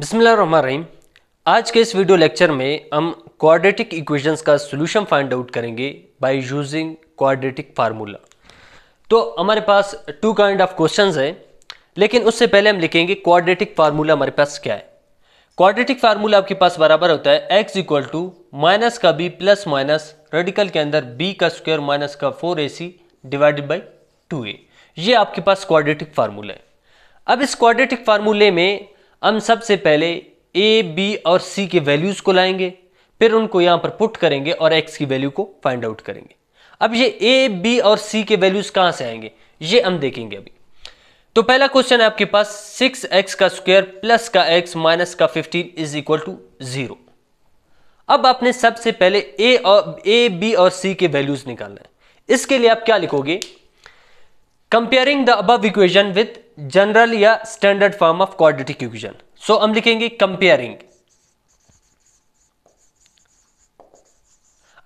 बिस्मिल्लाम आज के इस वीडियो लेक्चर में हम क्वाड्रेटिक इक्वेशंस का सोल्यूशन फाइंड आउट करेंगे बाय यूजिंग क्वाड्रेटिक फार्मूला तो हमारे पास टू काइंड ऑफ क्वेश्चंस है लेकिन उससे पहले हम लिखेंगे क्वाड्रेटिक फार्मूला हमारे पास क्या है क्वाड्रेटिक फार्मूला आपके पास बराबर होता है एक्स इक्वल टू माइनस का बी प्लस माइनस रेडिकल के अंदर बी का स्क्वायर माइनस का four a c divided by two a ये आपके पास क्वाड्रेटिक फार्मूला है अब इस क्वाड्रेटिक फार्मूले में हम सबसे पहले ए बी और सी के वैल्यूज़ को लाएंगे फिर उनको यहां पर पुट करेंगे और एक्स की वैल्यू को फाइंड आउट करेंगे अब ये ए बी और सी के वैल्यूज़ कहां से आएंगे ये हम देखेंगे अभी तो पहला क्वेश्चन है आपके पास सिक्स एक्स का स्क्वायर प्लस का एक्स माइनस का fifteen is equal to zero अब आपने सबसे पहले ए और ए बी और सी के वैल्यूज निकालना है इसके लिए आप क्या लिखोगे comparing the above equation with general या standard form of quadratic equation so हम लिखेंगे कंपेयरिंग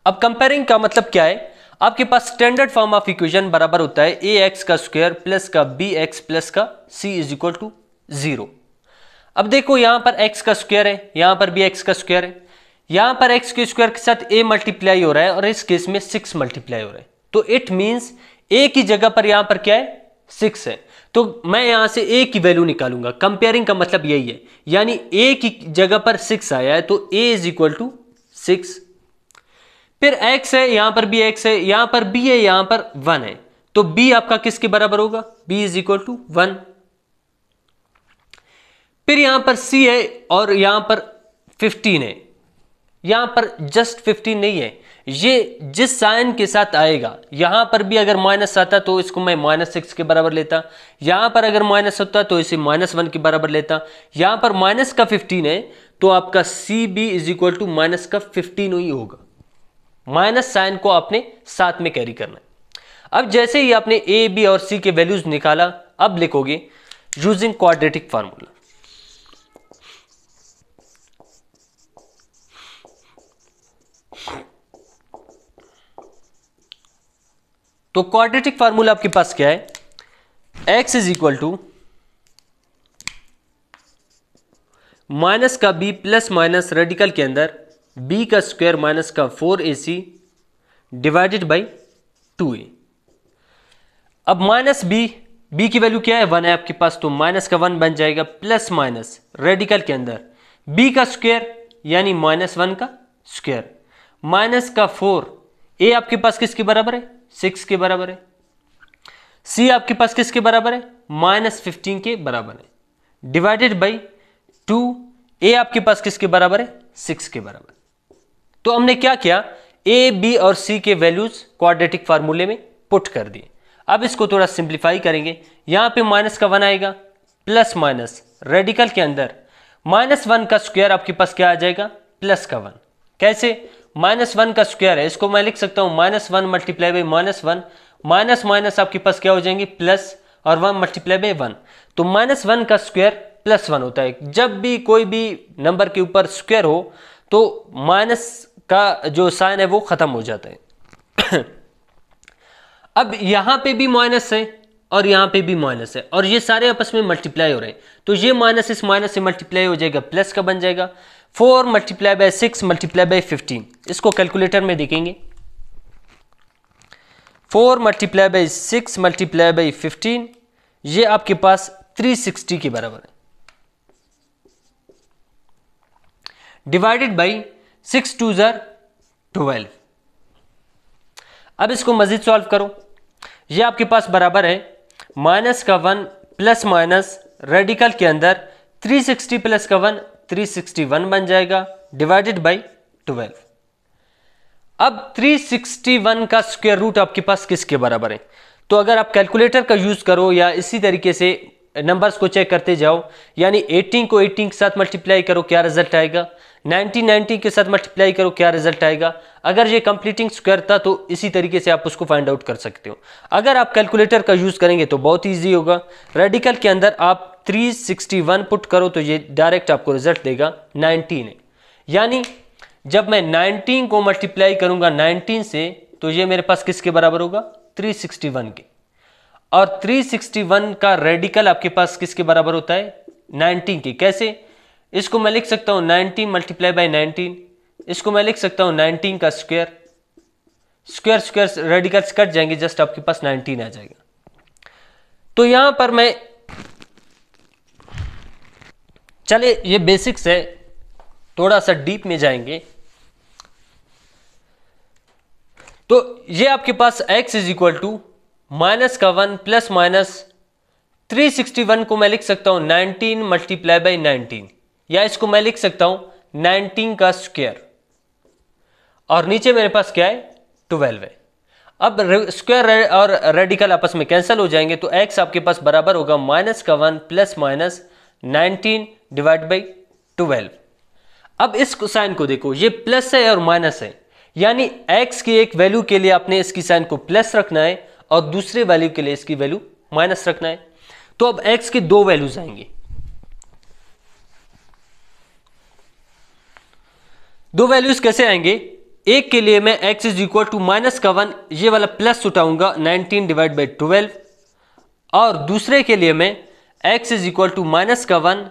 अब कंपेयरिंग का मतलब क्या है आपके पास स्टैंडर्ड फॉर्म ऑफ इक्वेशन बराबर होता है ए एक्स का स्क्वायर प्लस का बी एक्स प्लस का c is equal to zero अब देखो यहां पर एक्स का स्क्वायर है यहां पर बी एक्स का स्क्वायर है यहां पर एक्स के स्क्वायर के साथ ए मल्टीप्लाई हो रहा है और इस केस में सिक्स मल्टीप्लाई हो रहा है तो इट मीन्स ए की जगह पर यहां पर क्या है सिक्स है तो मैं यहां से ए की वैल्यू निकालूंगा कंपेयरिंग का मतलब यही है यानी ए की जगह पर सिक्स आया है तो a is equal to six फिर एक्स है यहां पर भी एक्स है यहां पर बी है यहां पर वन है तो बी आपका किसके बराबर होगा b is equal to one फिर यहां पर सी है और यहां पर फिफ्टीन है यहां पर जस्ट फिफ्टीन नहीं है ये जिस साइन के साथ आएगा यहां पर भी अगर माइनस आता तो इसको मैं माइनस सिक्स के बराबर लेता यहां पर अगर माइनस होता तो इसे माइनस वन के बराबर लेता यहां पर माइनस का फिफ्टीन है तो आपका c b is equal to minus का फिफ्टीन ही होगा माइनस साइन को आपने साथ में कैरी करना है अब जैसे ही आपने ए बी और सी के वैल्यूज निकाला अब लिखोगे यूजिंग क्वाड्रेटिक फार्मूला तो क्वाड्रेटिक फार्मूला आपके पास क्या है x is equal to minus का बी प्लस माइनस रेडिकल के अंदर बी का स्क्वायर माइनस का four a c divided by two a अब माइनस बी बी की वैल्यू क्या है वन है आपके पास तो माइनस का वन बन जाएगा प्लस माइनस रेडिकल के अंदर बी का स्क्वायर यानी माइनस वन का स्क्वायर माइनस का फोर ए आपके पास किसके बराबर है सिक्स के बराबर है सी आपके पास किसके बराबर है माइनस फिफ्टीन के बराबर है डिवाइडेड बाई टू ए आपके पास किसके बराबर है सिक्स के बराबर तो हमने क्या किया ए बी और सी के वैल्यूज क्वाड्रेटिक फार्मूले में पुट कर दिए अब इसको थोड़ा सिंप्लीफाई करेंगे यहां पे माइनस का वन आएगा प्लस माइनस रेडिकल के अंदर माइनस वन का स्क्वायर आपके पास क्या आ जाएगा प्लस का वन कैसे माइनस वन का स्क्वायर है इसको मैं लिख सकता हूं minus one multiply by minus one minus minus आपके पास क्या हो जाएंगे प्लस और वन मल्टीप्लाई बाई वन तो माइनस वन का स्क्वायर प्लस वन होता है जब भी कोई भी नंबर के ऊपर स्क्वायर हो तो माइनस का जो साइन है वो ख़त्म हो जाता है अब यहां पे भी माइनस है और यहां पे भी माइनस है और ये सारे आपस में मल्टीप्लाई हो रहे हैं तो ये माइनस इस माइनस से मल्टीप्लाई हो जाएगा प्लस का बन जाएगा four multiply by six multiply by fifteen इसको कैलकुलेटर में देखेंगे four multiply by six multiply by fifteen ये आपके पास थ्री सिक्सटी के बराबर है डिवाइडेड बाई सिक्स टू ज़र ट्वेल्व अब इसको मज़ीद सॉल्व करो ये आपके पास बराबर है माइनस का वन प्लस माइनस रेडिकल के अंदर थ्री सिक्सटी प्लस का वन 361 बन जाएगा डिवाइडेड बाई 12 अब 361 का स्क्वेयर रूट आपके पास किसके बराबर है तो अगर आप कैलकुलेटर का यूज करो या इसी तरीके से नंबर्स को चेक करते जाओ यानी 18 को 18 के साथ मल्टीप्लाई करो क्या रिजल्ट आएगा 90 90 के साथ मल्टीप्लाई करो क्या रिजल्ट आएगा अगर ये कंप्लीटिंग स्क्वायर था तो इसी तरीके से आप उसको फाइंड आउट कर सकते हो अगर आप कैलकुलेटर का यूज करेंगे तो बहुत ईजी होगा रेडिकल के अंदर आप 361 पुट करो तो ये डायरेक्ट आपको रिजल्ट देगा 19 है यानी जब मैं 19 को मल्टीप्लाई करूंगा 19 से तो ये मेरे पास किसके बराबर होगा 361 के और 361 का रेडिकल आपके पास किसके बराबर होता है 19 के कैसे इसको मैं लिख सकता हूं 19 मल्टीप्लाई बाई 19 इसको मैं लिख सकता हूं 19 का square square square radicals cut जाएंगे जस्ट आपके पास 19 आ जाएगा तो यहां पर मैं चलिए ये बेसिक्स है थोड़ा सा डीप में जाएंगे तो ये आपके पास x is equal to minus का one plus minus three sixty one को मैं लिख सकता हूं नाइनटीन मल्टीप्लाई बाई नाइनटीन या इसको मैं लिख सकता हूं नाइनटीन का स्क्वायर और नीचे मेरे पास क्या है ट्वेल्व है अब स्क्वायर और रेडिकल आपस में कैंसिल हो जाएंगे तो x आपके पास बराबर होगा माइनस का one plus minus nineteen divide by twelve अब इस साइन को देखो ये प्लस है और माइनस है यानी एक्स की एक वैल्यू के लिए आपने इसकी साइन को प्लस रखना है और दूसरे वैल्यू के लिए इसकी वैल्यू माइनस रखना है तो अब एक्स के दो वैल्यूज आएंगे दो वैल्यूज कैसे आएंगे एक के लिए मैं x is equal to minus का वन ये वाला प्लस उठाऊंगा 19 डिवाइड बाई ट्वेल्व और दूसरे के लिए मैं x is equal to minus का वन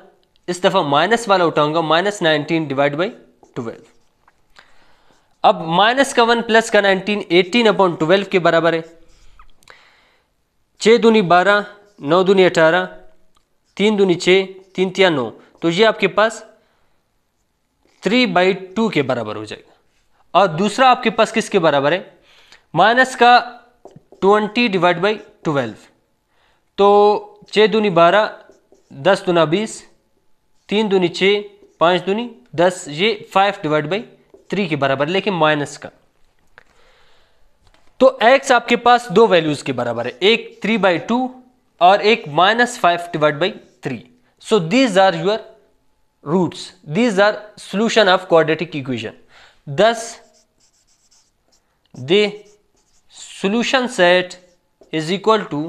इस दफ़ा माइनस वाला उठाऊंगा minus nineteen divide by twelve अब माइनस का वन प्लस का नाइनटीन एटीन अपॉन ट्वेल्व के बराबर है छ दूनी बारह नौ दूनी अठारह तीन दूनी छ तीन तिया नौ तो ये आपके पास थ्री बाई टू के बराबर हो जाएगा और दूसरा आपके पास किसके बराबर है माइनस का ट्वेंटी डिवाइड बाई ट्वेल्व तो छः दूनी बारह दस दूना बीस तीन दूनी छः पाँच दूनी दस ये फाइव डिवाइड बाई थ्री के बराबर लेकिन माइनस का तो एक्स आपके पास दो वैल्यूज के बराबर है एक थ्री बाई टू और एक minus five divide by three so these are your roots these are solution of quadratic equation thus the solution set is equal to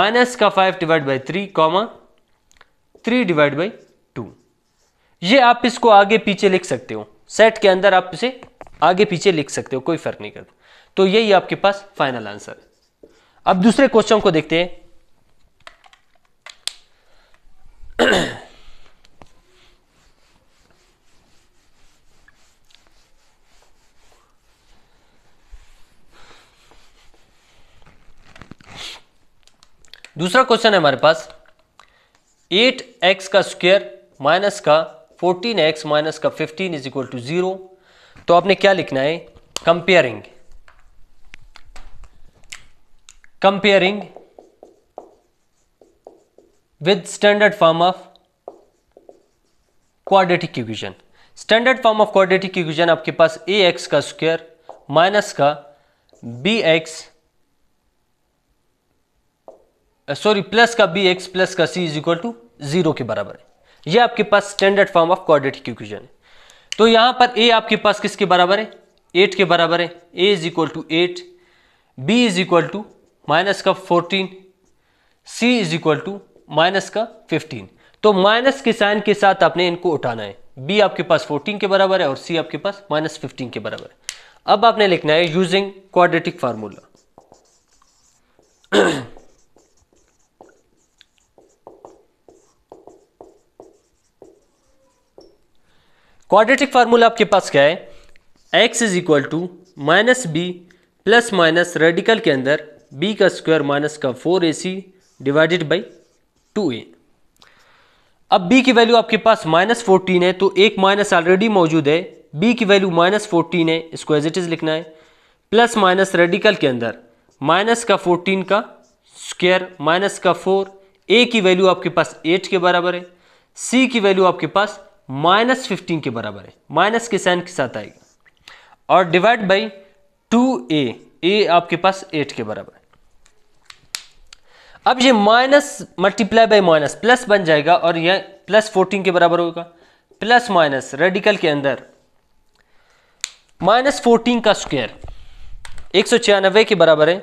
minus का five divide by three comma three divide by two ये आप इसको आगे पीछे लिख सकते हो set के अंदर आप इसे आगे पीछे लिख सकते हो कोई फर्क नहीं करता तो यही आपके पास फाइनल आंसर है अब दूसरे क्वेश्चन को देखते हैं दूसरा क्वेश्चन है हमारे पास एट एक्स का स्क्वेयर माइनस का फोर्टीन एक्स माइनस का fifteen is equal to zero तो आपने क्या लिखना है comparing comparing with standard form of quadratic equation standard form of quadratic equation आपके पास ए एक्स का स्क्वेयर माइनस का b x sorry uh, plus का बी एक्स प्लस का c is equal to zero के बराबर है ये आपके पास standard form of quadratic equation है तो यहां पर ए आपके पास किसके बराबर है एट के बराबर है a is equal to eight b is equal to minus का fourteen c is equal to minus का फिफ्टीन तो माइनस के साइन के साथ आपने इनको उठाना है बी आपके पास फोर्टीन के बराबर है और सी आपके पास माइनस फिफ्टीन के बराबर है अब आपने लिखना है using quadratic formula quadratic formula आपके पास क्या है x is equal to minus b plus minus radical के अंदर बी का स्क्वायर माइनस का four a c divided by two a अब बी की वैल्यू आपके पास माइनस फोर्टीन है तो एक माइनस ऑलरेडी मौजूद है बी की वैल्यू माइनस फोर्टीन है इसको एज इट इज़ लिखना है प्लस माइनस रेडिकल के अंदर माइनस का फोर्टीन का स्क्वायर माइनस का फोर ए की वैल्यू आपके पास एट के बराबर है सी की वैल्यू आपके पास माइनस फिफ्टीन के बराबर है माइनस के साइन के साथ आएगी और divide by two a a आपके पास एट के बराबर है अब ये minus multiply by minus plus बन जाएगा और यह प्लस फोर्टीन के बराबर होगा प्लस माइनस रेडिकल के अंदर माइनस फोर्टीन का स्क्वायर एक सौ छियानबे के बराबर है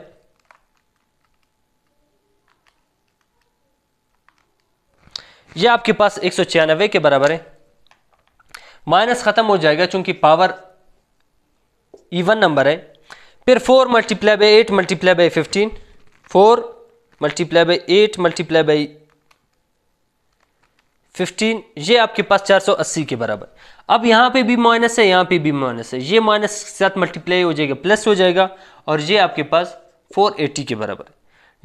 यह आपके पास एक सौ छियानबे के बराबर है माइनस खत्म हो जाएगा चूंकि पावर इवन नंबर है फिर four multiply by eight multiply by fifteen four multiply by eight multiply by fifteen ये आपके पास चार सौ अस्सी के बराबर अब यहाँ पे भी माइनस है यहाँ पे भी माइनस है ये माइनस के साथ मल्टीप्लाई हो जाएगा प्लस हो जाएगा और ये आपके पास फोर एटी के बराबर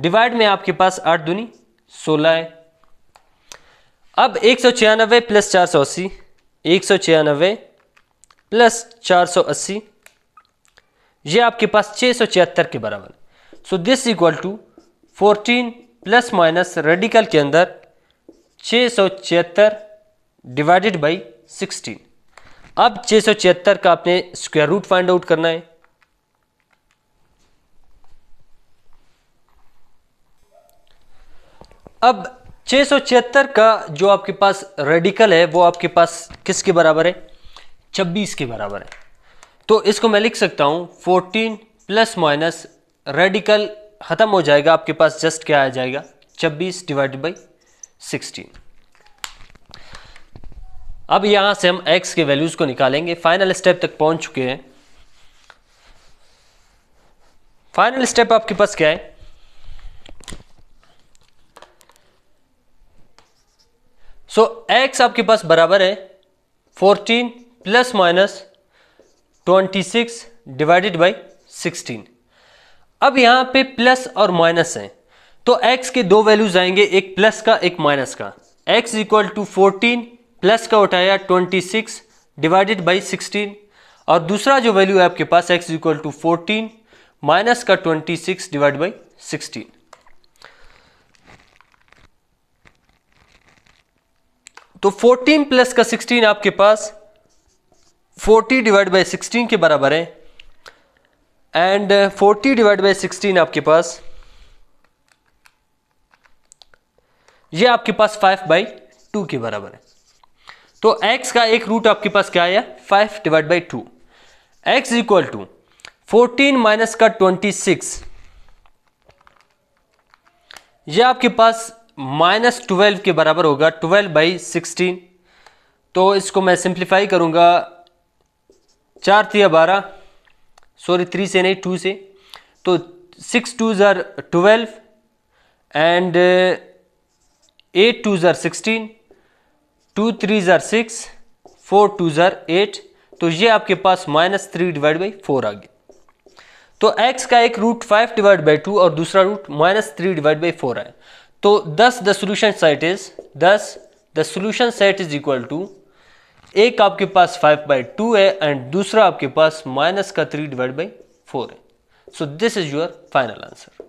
डिवाइड में आपके पास आठ दूनी सोलह है अब एक सौ छियानवे प्लस चार सौ अस्सी एक सौ छियानबे प्लस चार सौ अस्सी यह आपके पास छः सौ छिहत्तर के बराबर so this equal to fourteen plus minus radical के अंदर छः सौ छिहत्तर डिवाइडेड बाई सिक्सटीन अब छः सौ छिहत्तर का आपने स्क्वायर रूट फाइंड आउट करना है अब 676 का जो आपके पास रेडिकल है वो आपके पास किसके बराबर है छब्बीस के बराबर है तो इसको मैं लिख सकता हूँ फोर्टीन प्लस माइनस रेडिकल ख़त्म हो जाएगा आपके पास जस्ट क्या आ जाएगा छब्बीस डिवाइड बाई सिक्सटीन अब यहाँ से हम x के वैल्यूज़ को निकालेंगे फाइनल स्टेप तक पहुँच चुके हैं फाइनल स्टेप आपके पास क्या है सो so, एक्स आपके पास बराबर है 14 plus minus twenty six divided by sixteen अब यहाँ पे प्लस और माइनस हैं तो एक्स के दो वैल्यूज आएंगे एक प्लस का एक माइनस का x equal to fourteen plus का उठाया twenty six divided by sixteen और दूसरा जो वैल्यू है आपके पास x equal to fourteen minus का twenty six divide by sixteen तो 14 प्लस का 16 आपके पास 40 डिवाइड बाई सिक्सटीन के बराबर है एंड 40 uh, डिवाइड बाई 16 आपके पास ये आपके पास 5 बाई टू के बराबर है तो x का एक रूट आपके पास क्या आया 5 divide by two x equal to fourteen minus का ट्वेंटी सिक्स ये आपके पास माइनस ट्वेल्व के बराबर होगा ट्वेल्व बाई सिक्सटीन तो इसको मैं सिंप्लीफाई करूँगा चार या बारह सॉरी थ्री से नहीं टू से तो सिक्स टू ज़र ट्वेल्व एंड एट टू ज़र सिक्सटीन टू थ्री ज़र सिक्स फोर टू ज़र एट तो ये आपके पास minus three divide by four आ गया तो एक्स का एक root five divide by two और दूसरा root minus three divide by four आए तो thus the solution set is thus the solution set is equal to एक आपके पास फाइव बाई टू है एंड दूसरा आपके पास माइनस का थ्री डिवाइड बाई फोर है so this is your final answer